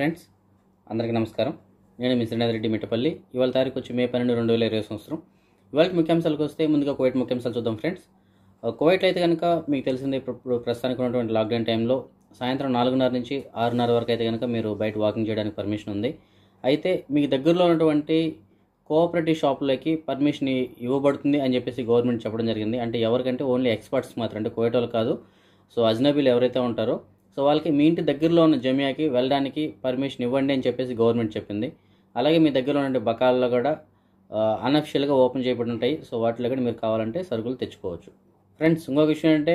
friends అందరికీ నమస్కారం నేను మీ శ్రీనాథ్ రెడ్డి మిట్టపల్లి ఇవాళ తారీఖు వచ్చి మే పన్నెండు రెండు వేల ఇరవై సంవత్సరం ఇవాళ ముఖ్యాంశాలకు వస్తే ముందుగా కోవిడ్ ముఖ్యాంశాలు చూద్దాం ఫ్రెండ్స్ కోవిడ్ అయితే కనుక మీకు తెలిసింది ఇప్పుడు ప్రస్తుతానికి ఉన్నటువంటి లాక్డౌన్ టైంలో సాయంత్రం నాలుగున్నర నుంచి ఆరున్నర వరకు అయితే కనుక మీరు బయట వాకింగ్ చేయడానికి పర్మిషన్ ఉంది అయితే మీకు దగ్గరలో ఉన్నటువంటి కోఆపరేటివ్ షాపులకి పర్మిషన్ ఇవ్వబడుతుంది అని చెప్పేసి గవర్నమెంట్ చెప్పడం జరిగింది అంటే ఎవరికంటే ఓన్లీ ఎక్స్పర్ట్స్ మాత్రం అంటే కోవిడ్ వాళ్ళు కాదు సో అజ్నబీలు ఎవరైతే ఉంటారో సో వాళ్ళకి మీ ఇంటి దగ్గరలో ఉన్న జమియాకి వెళ్ళడానికి పర్మిషన్ ఇవ్వండి అని చెప్పేసి గవర్నమెంట్ చెప్పింది అలాగే మీ దగ్గరలో ఉండే బకాల్లో కూడా అనఫిషియల్గా ఓపెన్ చేయబడి ఉంటాయి సో వాటిలో కూడా మీరు కావాలంటే సరుకులు తెచ్చుకోవచ్చు ఫ్రెండ్స్ ఇంకొక విషయం అంటే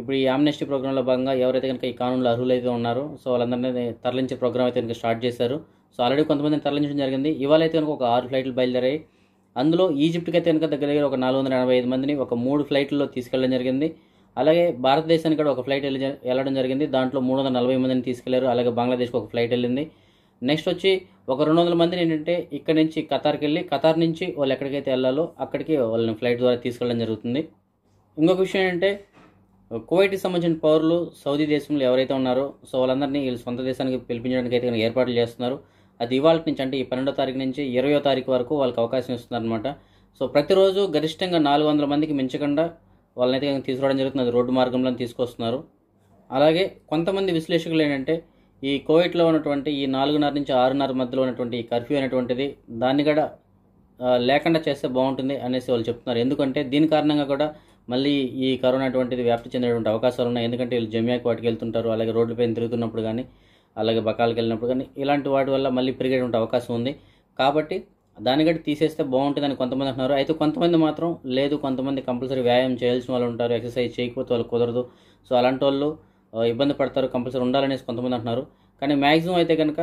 ఇప్పుడు ఈ ఆమ్నెస్టీ ప్రోగ్రాంలో భాగంగా ఎవరైతే కనుక ఈ కానూన్లో అర్హులైతే ఉన్నారో సో వాళ్ళందరినీ తరలించే ప్రోగ్రామ్ అయితే కనుక స్టార్ట్ చేశారు సో ఆల్రెడీ కొంతమందిని తరలించడం జరిగింది ఇవాళ అయితే కనుక ఒక ఆరు ఫ్లైట్లు బయలుదేరాయి అందులో ఈజిప్ట్కి అయితే కనుక దగ్గర దగ్గర ఒక నాలుగు వందల ఎనభై ఐదు మందిని ఒక మూడు ఫ్లైట్లలో తీసుకెళ్ళడం జరిగింది అలాగే భారతదేశానికి కూడా ఒక ఫ్లైట్ వెళ్ళి వెళ్ళడం జరిగింది దాంట్లో మూడు వందల నలభై మందిని తీసుకెళ్లారు అలాగే బంగ్లాదేశ్కి ఒక ఫ్లైట్ వెళ్ళింది నెక్స్ట్ వచ్చి ఒక రెండు వందల మందిని ఏంటంటే ఇక్కడ నుంచి ఖతార్కి వెళ్ళి ఖతార్ నుంచి వాళ్ళు ఎక్కడికైతే వెళ్ళాలో అక్కడికి వాళ్ళని ఫ్లైట్ ద్వారా తీసుకెళ్ళడం జరుగుతుంది ఇంకొక విషయం ఏంటంటే కువైట్కి సంబంధించిన పౌరులు సౌదీ దేశంలో ఎవరైతే ఉన్నారో సో వాళ్ళందరినీ వీళ్ళు సొంత దేశానికి పిలిపించడానికి అయితే ఏర్పాట్లు చేస్తున్నారు అది ఇవాళ నుంచి అంటే ఈ పన్నెండో తారీఖు నుంచి ఇరవయో తారీఖు వరకు వాళ్ళకి అవకాశం ఇస్తున్నారనమాట సో ప్రతిరోజు గరిష్టంగా నాలుగు వందల మందికి మించకుండా వాళ్ళనైతే తీసుకురావడం జరుగుతుంది అది రోడ్డు మార్గంలో తీసుకొస్తున్నారు అలాగే కొంతమంది విశ్లేషకులు ఏంటంటే ఈ కోవిడ్లో ఉన్నటువంటి ఈ నాలుగున్నర నుంచి ఆరున్నర మధ్యలో ఉన్నటువంటి ఈ కర్ఫ్యూ అనేటువంటిది దాన్ని కూడా లేకుండా చేస్తే బాగుంటుంది అనేసి వాళ్ళు చెప్తున్నారు ఎందుకంటే దీని కారణంగా కూడా మళ్ళీ ఈ కరోనా అటువంటిది వ్యాప్తి చెందినటువంటి అవకాశాలు ఉన్నాయి ఎందుకంటే వీళ్ళు జమ్యాకి వాటికి వెళ్తుంటారు అలాగే రోడ్లపైన తిరుగుతున్నప్పుడు కానీ అలాగే బకాలకు వెళ్ళినప్పుడు కానీ ఇలాంటి వాటి వల్ల మళ్ళీ పెరిగేటువంటి అవకాశం ఉంది కాబట్టి దాన్ని గట్టి తీసేస్తే బాగుంటుంది అని కొంతమంది అంటున్నారు అయితే కొంతమంది మాత్రం లేదు కొంతమంది కంపల్సరీ వ్యాయామం చేయాల్సిన వాళ్ళు ఉంటారు ఎక్సర్సైజ్ చేయకపోతే వాళ్ళు కుదరదు సో అలాంటి వాళ్ళు ఇబ్బంది పడతారు కంపల్సరీ ఉండాలనేసి కొంతమంది అంటున్నారు కానీ మ్యాక్సిమం అయితే కనుక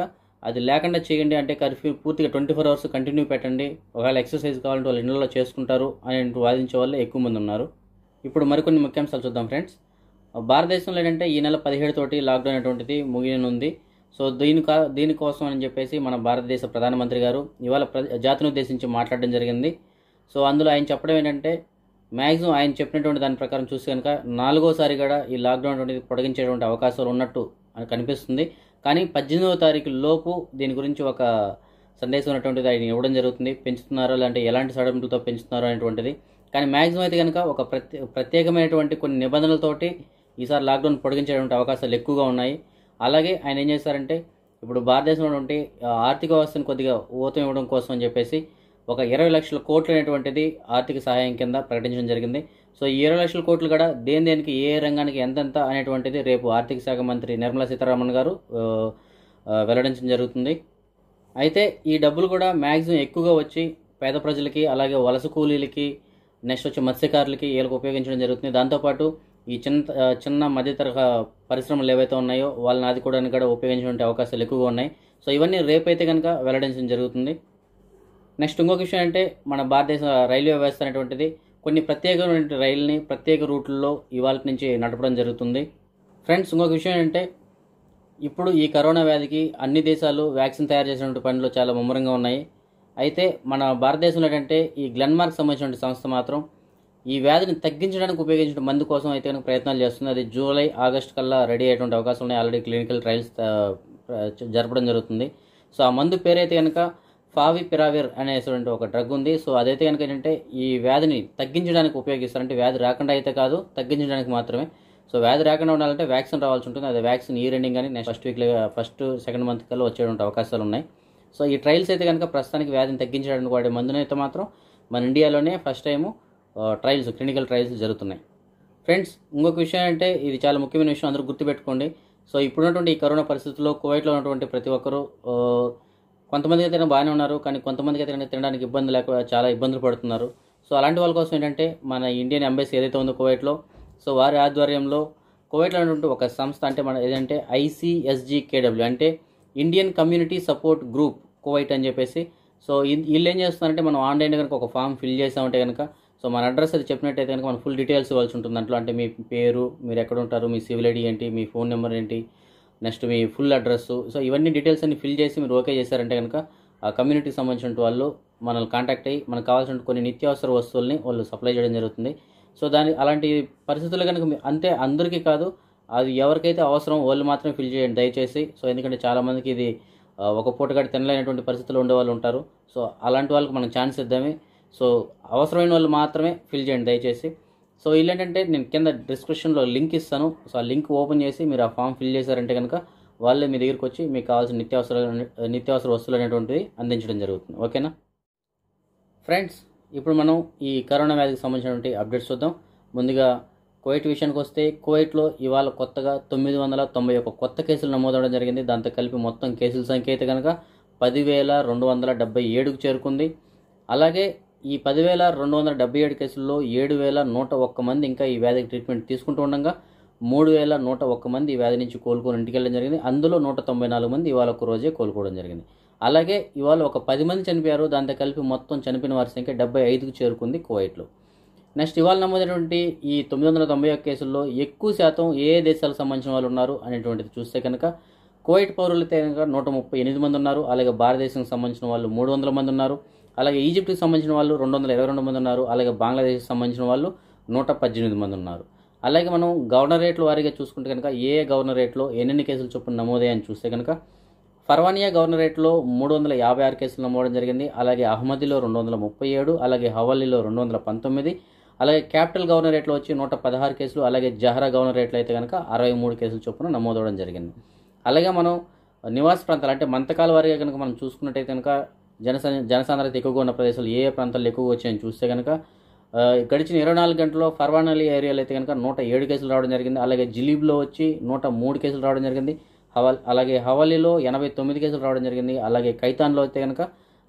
అది లేకుండా చేయండి అంటే కర్ఫ్యూ పూర్తిగా ట్వంటీ ఫోర్ అవర్స్ కంటిన్యూ పెట్టండి ఒకవేళ ఎక్సర్సైజ్ కావాలంటే వాళ్ళు ఇండ్లలో చేసుకుంటారు అని వాదించే వాళ్ళు ఎక్కువ మంది ఉన్నారు ఇప్పుడు మరికొన్ని ముఖ్యాంశాలు చూద్దాం ఫ్రెండ్స్ భారతదేశంలో ఏంటంటే ఈ నెల పదిహేడు తోటి లాక్డౌన్ అటువంటిది ముగియనుంది సో దీని దీనికోసం అని చెప్పేసి మన భారతదేశ ప్రధానమంత్రి గారు ఇవాళ ప్ర జాతిని ఉద్దేశించి మాట్లాడడం జరిగింది సో అందులో ఆయన చెప్పడం ఏంటంటే మ్యాక్సిమం ఆయన చెప్పినటువంటి దాని ప్రకారం చూస్తే కనుక నాలుగోసారి కూడా ఈ లాక్డౌన్ అనేది పొడిగించేటువంటి అవకాశాలు ఉన్నట్టు అని కనిపిస్తుంది కానీ పద్దెనిమిదవ తారీఖు లోపు దీని గురించి ఒక సందేశం ఉన్నటువంటిది ఆయన ఇవ్వడం జరుగుతుంది పెంచుతున్నారో లేదంటే ఎలాంటి సడలింపులతో పెంచుతున్నారో అనేటువంటిది కానీ మ్యాక్సిమం అయితే కనుక ఒక ప్రత్యేకమైనటువంటి కొన్ని నిబంధనలతోటి ఈసారి లాక్డౌన్ పొడిగించేటువంటి అవకాశాలు ఎక్కువగా ఉన్నాయి అలాగే ఆయన ఏం చేశారంటే ఇప్పుడు భారతదేశంలో ఉంటే ఆర్థిక వ్యవస్థను కొద్దిగా ఊతం ఇవ్వడం కోసం అని చెప్పేసి ఒక ఇరవై లక్షల కోట్లు అనేటువంటిది ఆర్థిక సహాయం కింద ప్రకటించడం జరిగింది సో ఈ ఇరవై లక్షల కోట్లు కూడా దేని దేనికి ఏ రంగానికి ఎంతెంత అనేటువంటిది రేపు ఆర్థిక శాఖ మంత్రి నిర్మలా సీతారామన్ గారు వెల్లడించడం జరుగుతుంది అయితే ఈ డబ్బులు కూడా మ్యాక్సిమం ఎక్కువగా వచ్చి పేద ప్రజలకి అలాగే వలస కూలీలకి నెక్స్ట్ వచ్చి మత్స్యకారులకి వీళ్ళకి ఉపయోగించడం జరుగుతుంది దాంతోపాటు ఈ చిన్న చిన్న మధ్యతరహా పరిశ్రమలు ఏవైతే ఉన్నాయో వాళ్ళని ఆదుకోవడానికి కూడా ఉపయోగించే అవకాశాలు ఎక్కువగా ఉన్నాయి సో ఇవన్నీ రేపైతే కనుక వెల్లడించడం జరుగుతుంది నెక్స్ట్ ఇంకొక విషయం అంటే మన భారతదేశ రైల్వే వ్యవస్థ అనేటువంటిది కొన్ని ప్రత్యేకమైన రైల్ని ప్రత్యేక రూట్లలో ఇవాళ నుంచి నడపడం జరుగుతుంది ఫ్రెండ్స్ ఇంకొక విషయం అంటే ఇప్పుడు ఈ కరోనా వ్యాధికి అన్ని దేశాలు వ్యాక్సిన్ తయారు చేసినటువంటి పనిలో చాలా ముమ్మరంగా ఉన్నాయి అయితే మన భారతదేశంలో ఏంటంటే ఈ గ్లెన్మార్క్ సంబంధించిన సంస్థ మాత్రం ఈ వ్యాధిని తగ్గించడానికి ఉపయోగించిన మందు కోసం అయితే కనుక ప్రయత్నాలు చేస్తుంది అది జూలై ఆగస్ట్ కల్లా రెడీ అయ్యేటువంటి అవకాశం ఉన్నాయి ఆల్రెడీ క్లినికల్ ట్రయల్స్ జరపడం జరుగుతుంది సో ఆ మందు పేరైతే కనుక ఫావి పిరావిర్ అనేటువంటి ఒక డ్రగ్ ఉంది సో అదైతే కనుక ఏంటంటే ఈ వ్యాధిని తగ్గించడానికి ఉపయోగిస్తారు అంటే వ్యాధి రాకుండా అయితే కాదు తగ్గించడానికి మాత్రమే సో వ్యాధి రాకుండా ఉండాలంటే వ్యాక్సిన్ రావాల్సి ఉంటుంది అదే వ్యాక్సిన్ ఈ రెండింగ్ కానీ నెక్స్ట్ ఫస్ట్ వీక్లో ఫస్ట్ సెకండ్ మంత్ కల్లా వచ్చేటువంటి అవకాశాలు ఉన్నాయి సో ఈ ట్రయల్స్ అయితే కనుక ప్రస్తుతానికి వ్యాధిని తగ్గించడానికి వాడే మందునైతే మాత్రం మన ఇండియాలోనే first time trials clinical trials జరుగుతున్నాయి ఫ్రెండ్స్ ఇంకొక విషయం అంటే ఇది చాలా ముఖ్యమైన విషయం అందరూ గుర్తుపెట్టుకోండి సో ఇప్పుడున్నటువంటి ఈ కరోనా పరిస్థితుల్లో కువైట్లో ఉన్నటువంటి ప్రతి ఒక్కరూ కొంతమంది అయితే బాగానే ఉన్నారు కానీ కొంతమందికి అయితే తినడానికి ఇబ్బంది లేక చాలా ఇబ్బందులు పడుతున్నారు సో అలాంటి వాళ్ళ కోసం ఏంటంటే మన ఇండియన్ ఎంబసీ ఏదైతే ఉందో కువైట్లో సో వారి ఆధ్వర్యంలో కువైట్లో ఉన్నటువంటి ఒక సంస్థ అంటే మన ఏదంటే ఐసీఎస్జీకేడబ్ల్యూ అంటే Indian community support group Kuwait అని చెప్పేసి సో వీళ్ళు ఏం చేస్తున్నారంటే మనం ఆన్లైన్లో కనుక ఒక ఫామ్ ఫిల్ చేసామంటే కనుక సో మన అడ్రస్ అది చెప్పినట్టయితే కనుక మనం ఫుల్ డీటెయిల్స్ ఇవ్వాల్సి ఉంటుంది దాంట్లో అంటే మీ పేరు మీరు ఎక్కడ ఉంటారు మీ సివిల్ ఐడి ఏంటి మీ ఫోన్ నెంబర్ ఏంటి నెక్స్ట్ మీ ఫుల్ అడ్రస్ సో ఇవన్నీ డీటెయిల్స్ అన్ని ఫిల్ చేసి మీరు ఓకే చేశారంటే కనుక ఆ కమ్యూనిటీకి సంబంధించిన వాళ్ళు మనల్ని కాంటాక్ట్ అయ్యి మనకు కావాల్సిన కొన్ని నిత్యావసర వస్తువుల్ని వాళ్ళు సప్లై చేయడం జరుగుతుంది సో దాని అలాంటి పరిస్థితులు కనుక అంతే అందరికీ కాదు అది ఎవరికైతే అవసరం వాళ్ళు మాత్రమే ఫిల్ చేయండి దయచేసి సో ఎందుకంటే చాలామందికి ఇది ఒక పూటగాడి తినలేనటువంటి పరిస్థితులు ఉండేవాళ్ళు ఉంటారు సో అలాంటి వాళ్ళకి మనం ఛాన్స్ ఇద్దామే సో అవసరమైన వాళ్ళు మాత్రమే ఫిల్ చేయండి దయచేసి సో ఏంటంటే నేను కింద డిస్క్రిప్షన్లో లింక్ ఇస్తాను సో ఆ లింక్ ఓపెన్ చేసి మీరు ఆ ఫామ్ ఫిల్ చేశారంటే కనుక వాళ్ళే మీ దగ్గరికి వచ్చి మీకు కావాల్సిన నిత్యావసర నిత్యావసర వస్తువులు అనేటువంటివి అందించడం జరుగుతుంది ఓకేనా ఫ్రెండ్స్ ఇప్పుడు మనం ఈ కరోనా వ్యాధికి సంబంధించినటువంటి అప్డేట్స్ చూద్దాం ముందుగా కోవిడ్ విషయానికి వస్తే కోవిడ్లో ఇవాళ కొత్తగా తొమ్మిది వందల తొంభై ఒక కొత్త కేసులు నమోదవడం జరిగింది దాంతో కలిపి మొత్తం కేసుల సంఖ్య అయితే కనుక పదివేల రెండు వందల డెబ్బై ఏడుకు చేరుకుంది అలాగే ఈ పదివేల రెండు వందల డెబ్బై ఏడు కేసుల్లో ఏడు వేల నూట ఒక్క మంది ఇంకా ఈ వ్యాధికి ట్రీట్మెంట్ తీసుకుంటూ ఉండగా మూడు వేల నూట ఒక్క మంది ఈ వ్యాధి నుంచి కోలుకొని ఇంటికి వెళ్ళడం జరిగింది అందులో నూట తొంభై నాలుగు మంది ఇవాళ ఒక రోజే కోలుకోవడం జరిగింది అలాగే ఇవాళ ఒక పది మంది చనిపోయారు దాంతో కలిపి మొత్తం చనిపోయిన వారి సంఖ్య డెబ్బై ఐదుకు చేరుకుంది కువైట్లో నెక్స్ట్ ఇవాళ నమోదైనటువంటి ఈ తొమ్మిది వందల తొంభై ఒక్క కేసుల్లో ఎక్కువ శాతం ఏ దేశాలకు సంబంధించిన వాళ్ళు ఉన్నారు అనేటువంటిది చూస్తే కనుక కువైట్ పౌరులైతే కనుక నూట ముప్పై ఎనిమిది మంది ఉన్నారు అలాగే భారతదేశానికి సంబంధించిన వాళ్ళు మూడు వందల మంది ఉన్నారు అలాగే ఈజిప్ట్కి సంబంధించిన వాళ్ళు రెండు వందల ఇరవై రెండు మంది ఉన్నారు అలాగే బంగ్లాదేశ్కి సంబంధించిన వాళ్ళు నూట పద్దెనిమిది మంది ఉన్నారు అలాగే మనం గవర్నరేట్ల వారీగా చూసుకుంటే కనుక ఏ గవర్నరేట్లో ఎన్నెన్ని కేసులు చొప్పున నమోదే చూస్తే కనుక ఫర్వానియా గవర్నరేట్లో మూడు వందల యాభై ఆరు కేసులు నమోదం జరిగింది అలాగే అహ్మదిలో రెండు వందల ముప్పై ఏడు అలాగే హవల్లీలో రెండు వందల పంతొమ్మిది అలాగే క్యాపిటల్ గవర్నరేట్లో వచ్చి నూట పదహారు కేసులు అలాగే జహరా గవర్నరేట్లో అయితే కనుక అరవై మూడు కేసులు చొప్పున నమోదవడం జరిగింది అలాగే మనం నివాస ప్రాంతాలు అంటే మంతకాల వారిగా కనుక మనం చూసుకున్నట్టయితే కనుక జన జనసాంద్రత ఎక్కువగా ఉన్న ప్రదేశాలు ఏ ఏ ప్రాంతాల్లో ఎక్కువ వచ్చాయని చూస్తే కనుక గడిచిన ఇరవై నాలుగు గంటల్లో ఫర్వానలి ఏరియాలో అయితే కనుక నూట ఏడు కేసులు రావడం జరిగింది అలాగే జిలీబ్లో వచ్చి నూట మూడు కేసులు రావడం జరిగింది హవాల్ అలాగే హవలీలో ఎనభై తొమ్మిది కేసులు రావడం జరిగింది అలాగే కైతాన్లో అయితే కనుక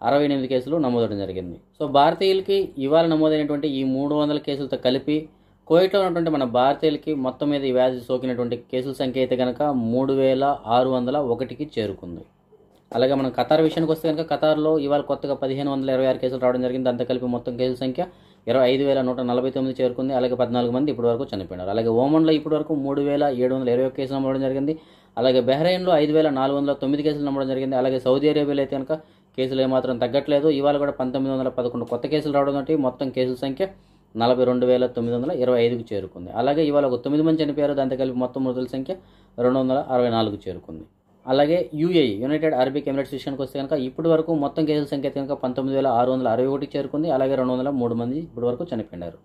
అరవై ఎనిమిది కేసులు నమోదవడం జరిగింది సో భారతీయులకి ఇవాళ నమోదైనటువంటి ఈ మూడు వందల కేసులతో కలిపి కోవిడ్లో ఉన్నటువంటి మన భారతీయులకి మొత్తం మీద ఈ వ్యాధి సోకినటువంటి కేసుల సంఖ్య అయితే కనుక మూడు వేల ఆరు వందల ఒకటికి చేరుకుంది అలాగే మనం ఖతార్ విషయానికి వస్తే కనుక ఖతార్లో ఇవాళ కొత్తగా పదిహేను వందల ఇరవై ఆరు కేసులు రావడం జరిగింది అంత కలిపి మొత్తం కేసుల సంఖ్య ఇరవై ఐదు వేల నూట నలభై తొమ్మిది చేరుకుంది అలాగే పద్నాలుగు మంది ఇప్పటి వరకు చనిపోయినారు అలాగే ఓమన్లో ఇప్పటి వరకు మూడు వేల ఏడు వందల ఇరవై కేసులు నమ్మడం జరిగింది అలాగే బెహ్రెయిన్లో ఐదు వేల నాలుగు వందల తొమ్మిది కేసులు నమ్మడం జరిగింది అలాగే సౌదీ అరేబియాలో అయితే కనుక కేసులు ఏమాత్రం తగ్గట్లేదు ఇవాళ కూడా పంతొమ్మిది వందల పదకొండు కొత్త కేసులు రావడంతో మొత్తం కేసుల సంఖ్య నలభై రెండు వేల తొమ్మిది వందల ఇరవై ఐదుకు చేరుకుంది అలాగే ఇవాళ ఒక తొమ్మిది మంది చనిపోయారు దాంతో కలిపి మొత్తం మృతుల సంఖ్య రెండు వందల అరవై నాలుగు చేరుకుంది అలాగే యూఏఈ యునైటెడ్ అరబిక్ ఎమిరేట్స్ విషయానికి వస్తే కనుక ఇప్పటి వరకు మొత్తం కేసుల సంఖ్య కనుక పంతొమ్మిది వేల ఆరు వందల అరవై ఒకటి చేరుకుంది అలాగే రెండు వందల మూడు మంది ఇప్పటి వరకు చనిపోయినారు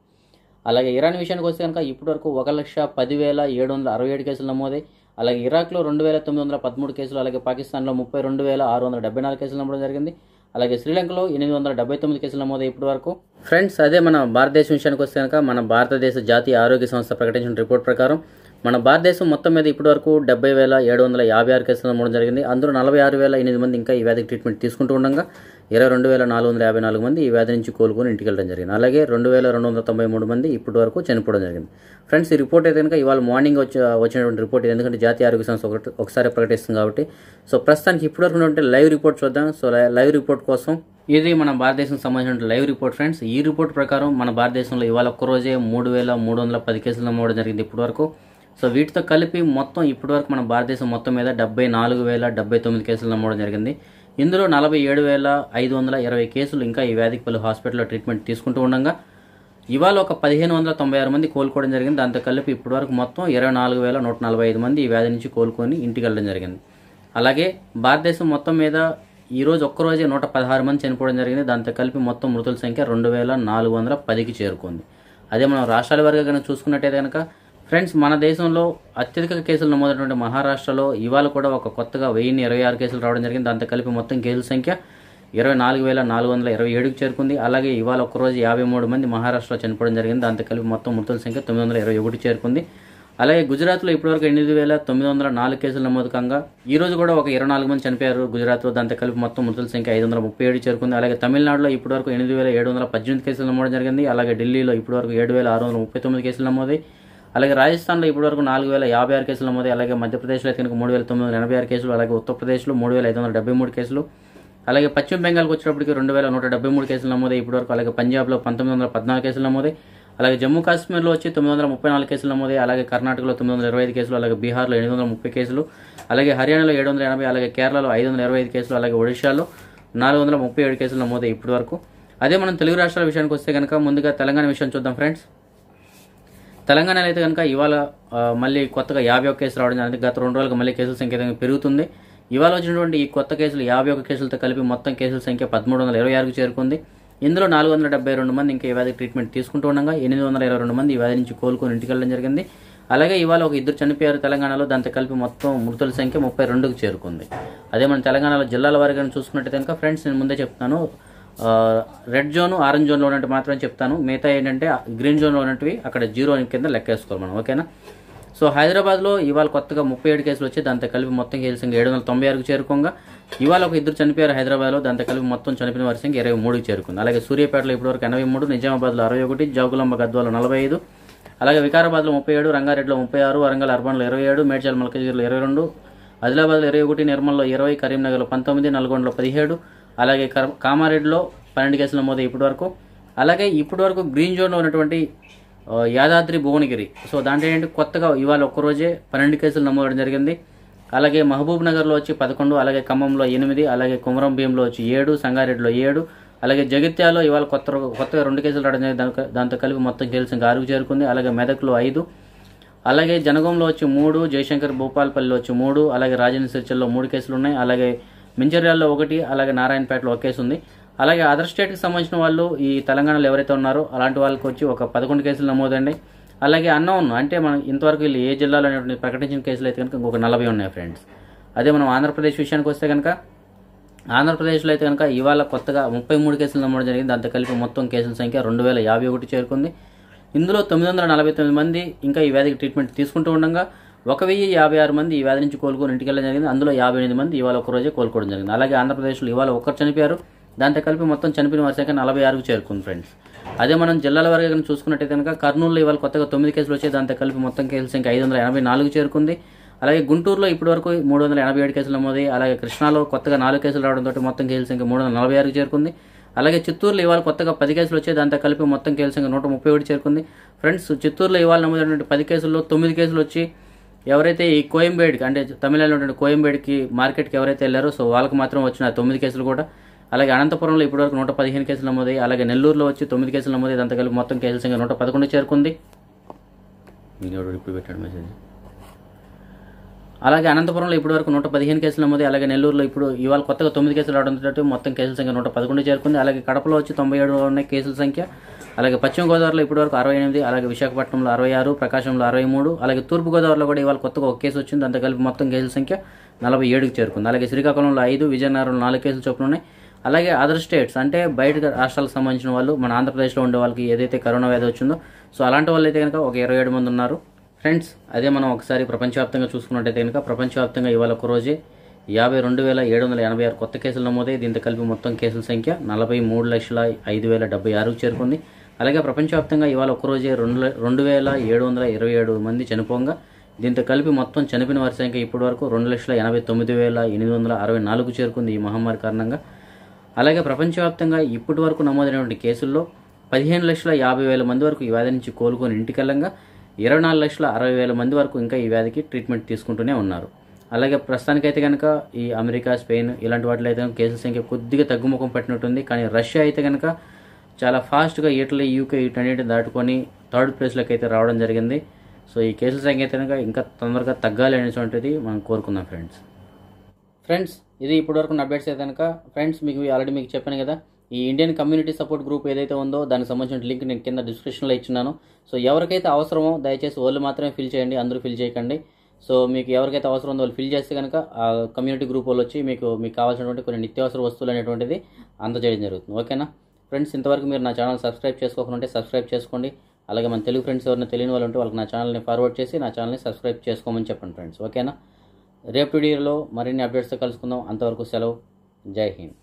అలాగే ఇరాన్ విషయానికి వస్తే కనుక ఇప్పటి వరకు ఒక లక్ష పదివేల ఏడు వందల అరవై ఏడు కేసులు నమోదై అలాగే ఇరాక్లో రెండు వేల తొమ్మిది వందల పదమూడు కేసులు అలాగే పాకిస్తాన్లో ముప్పై రెండు వేల ఆరు వందల డెబ్బై నాలుగు కేసులు నమ్మడం జరిగింది అలాగే శ్రీలంకలో ఎనిమిది వందల డెబ్బై తొమ్మిది కేసులు నమోదై ఇప్పటి వరకు ఫ్రెండ్స్ అదే మన భారతదేశం విషయానికి వస్తే కనుక మన భారతదేశ జాతీయ ఆరోగ్య సంస్థ ప్రకటించిన రిపోర్ట్ ప్రకారం మన భారతదేశం మొత్తం మీద ఇప్పటివరకు డెబ్బై వేల ఏడు వందల యాభై ఆరు కేసులు నమోదు జరిగింది అందులో నలభై ఆరు వేల ఎనిమిది మంది ఇంకా ఈ వ్యాధికి ట్రీట్మెంట్ తీసుకుంటూ ఉండగా ఇరవై రెండు వేల నాలుగు వందల యాభై నాలుగు మంది ఈ వ్యాధి నుంచి కోలుకొని ఇంటికి వెళ్ళడం జరిగింది అలాగే రెండు వేల రెండు వందల తొంభై మూడు మంది ఇప్పటి వరకు చనిపోవడం జరిగింది ఫ్రెండ్స్ ఈ రిపోర్ట్ అయితే కనుక ఇవాళ మార్నింగ్ వచ్చి వచ్చినటువంటి రిపోర్ట్ ఎందుకంటే జాతీయ ఆరోగ్య సంస్థ ఒకటి ఒకసారి ప్రకటిస్తుంది కాబట్టి సో ప్రస్తుతానికి వరకు ఉన్నటువంటి లైవ్ రిపోర్ట్ చూద్దాం సో లైవ్ రిపోర్ట్ కోసం ఇది మన భారతదేశం సంబంధించిన లైవ్ రిపోర్ట్ ఫ్రెండ్స్ ఈ రిపోర్ట్ ప్రకారం మన భారతదేశంలో ఇవాళ ఒక్కరోజే మూడు వేల మూడు వందల పది కేసులు నమోదు జరిగింది ఇప్పటివరకు సో వీటితో కలిపి మొత్తం ఇప్పటివరకు మన భారతదేశం మొత్తం మీద డెబ్బై నాలుగు వేల డెబ్బై తొమ్మిది కేసులు నమ్మడం జరిగింది ఇందులో నలభై ఏడు వేల ఐదు వందల ఇరవై కేసులు ఇంకా ఈ వ్యాధికి పలు హాస్పిటల్లో ట్రీట్మెంట్ తీసుకుంటూ ఉండగా ఇవాళ ఒక పదిహేను వందల తొంభై ఆరు మంది కోలుకోవడం జరిగింది దాంతో కలిపి ఇప్పటివరకు మొత్తం ఇరవై నాలుగు వేల నూట నలభై ఐదు మంది ఈ వ్యాధి నుంచి కోలుకొని ఇంటికి వెళ్ళడం జరిగింది అలాగే భారతదేశం మొత్తం మీద ఈరోజు ఒక్కరోజే నూట పదహారు మంది చనిపోవడం జరిగింది దాంతో కలిపి మొత్తం మృతుల సంఖ్య రెండు వేల నాలుగు వందల పదికి చేరుకుంది అదే మనం రాష్ట్రాల వరకు కనుక చూసుకున్నట్టయితే కనుక ఫ్రెండ్స్ మన దేశంలో అత్యధిక కేసులు నమోదైనటువంటి మహారాష్ట్రలో ఇవాళ కూడా ఒక కొత్తగా వెయ్యిన్ని ఇరవై ఆరు కేసులు రావడం జరిగింది దాంతో కలిపి మొత్తం కేసుల సంఖ్య ఇరవై నాలుగు వేల నాలుగు వందల ఇరవై ఏడుకు చేరుకుంది అలాగే ఇవాళ ఒకరోజు యాభై మూడు మంది మహారాష్ట్రలో చనిపోవడం జరిగింది దాంతో కలిపి మొత్తం మృతుల సంఖ్య తొమ్మిది వందల ఇరవై ఒకటి చేరుకుంది అలాగే గుజరాత్లో ఇప్పటివరకు ఎనిమిది వేల తొమ్మిది వందల నాలుగు కేసులు నమోదు కాగా ఈ రోజు కూడా ఒక ఇరవై నాలుగు మంది చనిపోయారు గుజరాత్లో దాంతో కలిపి మొత్తం మృతుల సంఖ్య ఐదు వందల ముప్పై ఏడు చేరుకుంది అలాగే తమిళనాడులో ఇప్పటివరకు ఎనిమిది వేల ఏడు వందల పద్దెనిమిది కేసులు నమోదు జరిగింది అలాగే ఢిల్లీలో ఇప్పటివరకు ఏడు వేల ఆరు వందల ముప్పై తొమ్మిది కేసులు నమోదై అలాగే రాజస్థాన్లో ఇప్పటివరకు నాలుగు వేల యాభై ఆరు కేసులు నమోదు అలాగే మధ్యప్రదేశ్లో కనుక మూడు వేల తొమ్మిది వందల ఎనభై ఆరు కేసులు అలాగే ఉత్తరప్రదేశ్లో మూడు వేల ఐదు వందల డెబ్బై మూడు కేసులు అలాగే పశ్చిమ బెంగాల్కి వచ్చేటప్పటికి రెండు వేల నూట డెబ్బై మూడు కేసులు నమోదాయి వరకు అలాగే పంజాబ్లో పంతొమ్మిది వందల పద్నాలుగు కేసులు నమోదాయి అలాగే జమ్మూ కాశ్మీర్లో వచ్చి తొమ్మిది వందల ముప్పై నాలుగు కేసులు నమోదాయి అలాగే కర్ణాటకలో తొమ్మిది వందల ఇరవై ఐదు కేసులు అలాగే బీహార్లో ఎనిమిది వందల ముప్పై కేసులు అలాగే హర్యానాలో ఏడు వందల ఎనభై అలాగే కేరళలో ఐదు వందల ఇరవై ఐదు కేసులు అలాగే ఒడిశాలో నాలుగు వందల ముప్పై ఏడు కేసులు నమోదాయి ఇప్పటివరకు అదే మనం తెలుగు రాష్ట్రాల విషయానికి వస్తే కనుక ముందుగా తెలంగాణ విషయం చూద్దాం ఫ్రెండ్స్ తెలంగాణలో అయితే కనుక ఇవాళ మళ్ళీ కొత్తగా యాభై ఒక కేసులు రావడం జరిగింది గత రెండు రోజులకు మళ్ళీ కేసుల సంఖ్య పెరుగుతుంది ఇవాళ వచ్చినటువంటి ఈ కొత్త కేసులు యాభై ఒక కేసులతో కలిపి మొత్తం కేసుల సంఖ్య పదమూడు వందల ఇరవై ఆరుకు చేరుకుంది ఇందులో నాలుగు వందల డెబ్బై రెండు మంది ఇంకా ఈ వ్యాధి ట్రీట్మెంట్ తీసుకుంటూ ఉండగా ఎనిమిది వందల ఇరవై రెండు మంది ఈ వ్యాధి నుంచి కోలుకొని ఇంటికి వెళ్ళడం జరిగింది అలాగే ఇవాళ ఒక ఇద్దరు చనిపోయారు తెలంగాణలో దాంతో కలిపి మొత్తం మృతుల సంఖ్య ముప్పై రెండుకు చేరుకుంది అదే మన తెలంగాణలో జిల్లాల వారిగా చూసుకున్నట్టు కనుక ఫ్రెండ్స్ నేను ముందే చెప్తాను రెడ్ జోన్ ఆరెంజ్ జోన్లో ఉన్నట్టు మాత్రమే చెప్తాను మిగతా ఏంటంటే గ్రీన్ జోన్లో ఉన్నవి అక్కడ జీరో కింద లెక్కేసుకోవాలి మనం ఓకేనా సో హైదరాబాద్లో ఇవాళ కొత్తగా ముప్పై ఏడు కేసులు వచ్చి దాంతో కలిపి మొత్తం కేసుల సంఖ్య ఏడు వందల తొంభై ఆరుకు చేరుకోగా ఇవాళ ఒక ఇద్దరు చనిపోయారు హైదరాబాద్లో దాంతో కలిపి మొత్తం చనిపోయిన వారి సంఖ్య ఇరవై మూడుకి చేరుకుంది అలాగే సూర్యాపేటలో ఇప్పటివరకు ఎనభై మూడు నిజామాబాద్లో అరవై ఒకటి జోగులాంబ గద్వాలో నలభై ఐదు అలాగే వికారాబాద్లో ముప్పై ఏడు రంగారెడ్డిలో ముప్పై ఆరు వరంగల్ అర్బన్లో ఇరవై ఏడు మేడ్చల్ మల్కజ్గిరిలో ఇరవై రెండు ఆదిలాబాద్లో ఇరవై ఒకటి నిర్మల్లో ఇరవై కరీంనగర్లో పంతొమ్మిది నల్గొండలో పదిహేడు అలాగే కామారెడ్డిలో పన్నెండు కేసులు నమోదై ఇప్పటి వరకు అలాగే ఇప్పటివరకు గ్రీన్ జోన్లో ఉన్నటువంటి యాదాద్రి భువనగిరి సో దాంట్లో ఏంటంటే కొత్తగా ఇవాళ ఒక్కరోజే పన్నెండు కేసులు నమోదవడం జరిగింది అలాగే మహబూబ్ నగర్లో వచ్చి పదకొండు అలాగే ఖమ్మంలో ఎనిమిది అలాగే కుమరం భీంలో వచ్చి ఏడు సంగారెడ్డిలో ఏడు అలాగే జగిత్యాలో ఇవాళ కొత్త కొత్తగా రెండు కేసులు రావడం జరిగింది దాంతో కలిపి మొత్తం కేసులు ఇంకా ఆరుకు చేరుకుంది అలాగే మెదక్లో ఐదు అలాగే జనగంలో వచ్చి మూడు జయశంకర్ భూపాల్పల్లిలో వచ్చి మూడు అలాగే రాజన్ సిరిచల్లో మూడు కేసులు ఉన్నాయి అలాగే మించర్యాల్లో ఒకటి అలాగే నారాయణపేటలో ఒక కేసు ఉంది అలాగే అదర్ స్టేట్కి సంబంధించిన వాళ్ళు ఈ తెలంగాణలో ఎవరైతే ఉన్నారో అలాంటి వాళ్ళకి వచ్చి ఒక పదకొండు కేసులు నమోదండి అలాగే అన్నౌన్ అంటే మనం ఇంతవరకు వీళ్ళు ఏ జిల్లాలో అనేటువంటి ప్రకటించిన కేసులు అయితే కనుక ఇంకొక నలభై ఉన్నాయి ఫ్రెండ్స్ అదే మనం ఆంధ్రప్రదేశ్ విషయానికి వస్తే కనుక ఆంధ్రప్రదేశ్లో అయితే కనుక ఇవాళ కొత్తగా ముప్పై మూడు కేసులు నమోదు జరిగింది దాంతో కలిపి మొత్తం కేసుల సంఖ్య రెండు వేల యాభై ఒకటి చేరుకుంది ఇందులో తొమ్మిది వందల నలభై తొమ్మిది మంది ఇంకా ఈ వ్యాధికి ట్రీట్మెంట్ తీసుకుంటూ ఉండగా ఒక వెయ్యి యాభై ఆరు మంది ఈ వ్యాధి నుంచి కోలుకొని ఇంటికి వెళ్ళడం జరిగింది అందులో యాభై ఎనిమిది మంది ఇవాళ రోజే కోలుకోవడం జరిగింది అలాగే ఆంధ్రప్రదేశ్లో ఇవాళ ఒకరు చనిపోయారు దాంతో కలిపి మొత్తం చనిపోయిన వారి సంఖ్య నలభై ఆరుకు చేరుకుంది ఫ్రెండ్స్ అదే మనం జిల్లాల వరకు కనుక చూసుకున్నట్టే కనుక కర్నూలులో ఇవాళ కొత్తగా తొమ్మిది కేసులు వచ్చాయి దాంతో కలిపి మొత్తం కేసుల సంఖ్య ఐదు వందల ఎనభై నాలుగు చేరుకుంది అలాగే గుంటూరులో ఇప్పటి వరకు మూడు వందల ఎనభై ఏడు కేసులు నమోదయ్యాయి అలాగే కృష్ణాలో కొత్తగా నాలుగు కేసులు రావడంతో మొత్తం కేసుల సంఖ్య మూడు వందల నలభై ఆరుకు చేరుకుంది అలాగే చిత్తూరులో ఇవాళ కొత్తగా పది కేసులు వచ్చాయి దాంతో కలిపి మొత్తం కేసుల సంఖ్య నూట ముప్పై ఒకటి చేరుకుంది ఫ్రెండ్స్ చిత్తూరులో ఇవాళ నమోదైనటువంటి పది కేసుల్లో తొమ్మిది కేసులు వచ్చి ఎవరైతే ఈ కోయంబేడ్కి అంటే తమిళనాడులో ఉంటే కోయంబేడ్కి మార్కెట్కి ఎవరైతే వెళ్ళారో సో వాళ్ళకి మాత్రం వచ్చిన తొమ్మిది కేసులు కూడా అలాగే అనంతపురంలో ఇప్పటివరకు నూట పదిహేను కేసులు నమోదయ్యి అలాగే నెల్లూరులో వచ్చి తొమ్మిది కేసులు నమోదయ్యాయి అంతకలిపి మొత్తం కేసుల సంఖ్య నూట పదకొండు చేరుకుంది ఇప్పుడు పెట్టాడు మెసేజ్ అలాగే అనంతపురంలో ఇప్పటి వరకు నూట పదిహేను కేసులు నమోదు అలాగే నెల్లూరులో ఇప్పుడు ఇవాళ కొత్తగా తొమ్మిది కేసులు రావడంతో మొత్తం కేసుల సంఖ్య నూట పదకొండు చేరుకుంది అలాగే కడపలో వచ్చి తొంభై ఏడు ఉన్నాయి కేసుల సంఖ్య అలాగే పశ్చిమ గోదావరిలో ఇప్పటివరకు అరవై ఎనిమిది అలాగే విశాఖపట్నంలో అరవై ఆరు ప్రకాశంలో అరవై మూడు అలాగే తూర్పు గోదావరిలో కూడా ఇవాళ కొత్తగా ఒక కేసు వచ్చింది అంత కలిపి మొత్తం కేసుల సంఖ్య నలభై ఏడుకు చేరుకుంది అలాగే శ్రీకాకుళంలో ఐదు విజయనగరంలో నాలుగు కేసులు చొప్పున ఉన్నాయి అలాగే అదర్ స్టేట్స్ అంటే బయట రాష్ట్రాలకు సంబంధించిన వాళ్ళు మన ఆంధ్రప్రదేశ్లో ఉండే వాళ్ళకి ఏదైతే కరోనా వ్యాధి వచ్చిందో సో అలాంటి వాళ్ళు అయితే కనుక ఒక ఇరవై ఏడు మంది ఉన్నారు ఫ్రెండ్స్ అదే మనం ఒకసారి ప్రపంచవ్యాప్తంగా చూసుకున్నట్టయితే కనుక ప్రపంచవ్యాప్తంగా ఇవాళ ఒక రోజే యాభై రెండు వేల ఏడు వందల ఎనభై ఆరు కొత్త కేసులు నమోదై దీంతో కలిపి మొత్తం కేసుల సంఖ్య నలభై మూడు లక్షల ఐదు వేల డెబ్బై ఆరుకు చేరుకుంది అలాగే ప్రపంచవ్యాప్తంగా ఇవాళ ఒకరోజే రెండు రెండు వేల ఏడు వందల ఇరవై ఏడు మంది చనిపోగా దీంతో కలిపి మొత్తం చనిపోయిన వారి సంఖ్య ఇప్పటి వరకు రెండు లక్షల ఎనభై తొమ్మిది వేల ఎనిమిది వందల అరవై నాలుగు చేరుకుంది ఈ మహమ్మారి కారణంగా అలాగే ప్రపంచవ్యాప్తంగా ఇప్పటి వరకు నమోదైనటువంటి కేసుల్లో పదిహేను లక్షల యాభై వేల మంది వరకు ఈ వ్యాధి నుంచి కోలుకొని ఇంటికెళ్ళంగా ఇరవై నాలుగు లక్షల అరవై వేల మంది వరకు ఇంకా ఈ వ్యాధికి ట్రీట్మెంట్ తీసుకుంటూనే ఉన్నారు అలాగే ప్రస్తుతానికైతే కనుక ఈ అమెరికా స్పెయిన్ ఇలాంటి వాటిలో అయితే కేసుల సంఖ్య కొద్దిగా తగ్గుముఖం పట్టినట్టుంది కానీ రష్యా అయితే కనుక చాలా ఫాస్ట్గా ఇటలీ యూకే ఇటన్నిటిని దాటుకొని థర్డ్ ప్లేస్లోకి అయితే రావడం జరిగింది సో ఈ కేసుల సంఖ్య అయితే కనుక ఇంకా తొందరగా తగ్గాలి అనేటువంటిది మనం కోరుకుందాం ఫ్రెండ్స్ ఫ్రెండ్స్ ఇది ఇప్పటివరకు అప్డేట్స్ అయితే కనుక ఫ్రెండ్స్ మీకు ఆల్రెడీ మీకు చెప్పాను కదా ఈ ఇండియన్ కమ్యూనిటీ సపోర్ట్ గ్రూప్ ఏదైతే ఉందో దానికి సంబంధించిన లింక్ నేను కింద డిస్క్రిప్షన్లో ఇచ్చినాను సో ఎవరికైతే అవసరమో దయచేసి వాళ్ళు మాత్రమే ఫిల్ చేయండి అందరూ ఫిల్ చేయకండి సో మీకు ఎవరికైతే అవసరం ఉందో వాళ్ళు ఫిల్ చేస్తే కనుక ఆ కమ్యూనిటీ గ్రూప్ వాళ్ళు వచ్చి మీకు మీకు కావాల్సినటువంటి కొన్ని నిత్యావసర వస్తువులు అనేటువంటిది అందజేయడం జరుగుతుంది ఓకేనా ఫ్రెండ్స్ ఇంతవరకు మీరు నా ఛానల్ సబ్స్క్రైబ్ చేసుకోకుండా సబ్స్క్రైబ్ చేసుకోండి అలాగే మన తెలుగు ఫ్రెండ్స్ ఎవరైనా తెలియని వాళ్ళు ఉంటే వాళ్ళకి నా ఛానల్ని ఫార్వర్డ్ చేసి నా ఛానల్ని సబ్స్క్రైబ్ చేసుకోమని చెప్పండి ఫ్రెండ్స్ ఓకేనా రేపు వీడియోలో మరిన్ని అప్డేట్స్తో కలుసుకుందాం అంతవరకు సెలవు జై హింద్